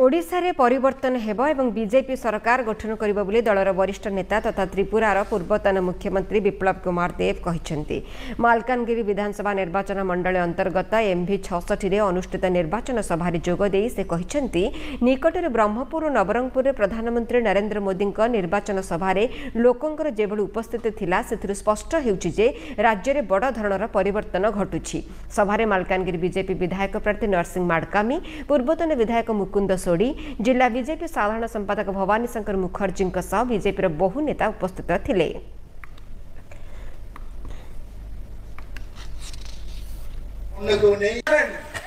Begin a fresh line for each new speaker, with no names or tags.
ଓଡ଼ିଶାରେ ପରିବର୍ତ୍ତନ ହେବ ଏବଂ ବିଜେପି ସରକାର ଗଠନ କରିବ ବୋଲି ଦଳର ବରିଷ୍ଠ ନେତା ତଥା ତ୍ରିପୁରାର ପୂର୍ବତନ ମୁଖ୍ୟମନ୍ତ୍ରୀ ବିପ୍ଳବ କୁମାର ଦେବ କହିଛନ୍ତି ମାଲକାନଗିରି ବିଧାନସଭା ନିର୍ବାଚନ ମଣ୍ଡଳୀ ଅନ୍ତର୍ଗତ ଏମ୍ଭି ଛଅଷଠିରେ ଅନୁଷ୍ଠିତ ନିର୍ବାଚନ ସଭାରେ ଯୋଗଦେଇ ସେ କହିଛନ୍ତି ନିକଟରେ ବ୍ରହ୍ମପୁର ଓ ନବରଙ୍ଗପୁରରେ ପ୍ରଧାନମନ୍ତ୍ରୀ ନରେନ୍ଦ୍ର ମୋଦିଙ୍କ ନିର୍ବାଚନ ସଭାରେ ଲୋକଙ୍କର ଯେଭଳି ଉପସ୍ଥିତି ଥିଲା ସେଥିରୁ ସ୍ୱଷ୍ଟ ହେଉଛି ଯେ ରାଜ୍ୟରେ ବଡ଼ ଧରଣର ପରିବର୍ତ୍ତନ ଘଟୁଛି ସଭାରେ ମାଲକାନଗିରି ବିଜେପି ବିଧାୟକ ପ୍ରାର୍ଥୀ ନରସିଂହ ମାଡକାମୀ ପୂର୍ବତନ ବିଧାୟକ ମୁକୁନ୍ଦ सोड़ी जिला विजेपी साधारण संपादक भवानीशंकर मुखर्जी विजेपी बहु नेता उपस्थित
थे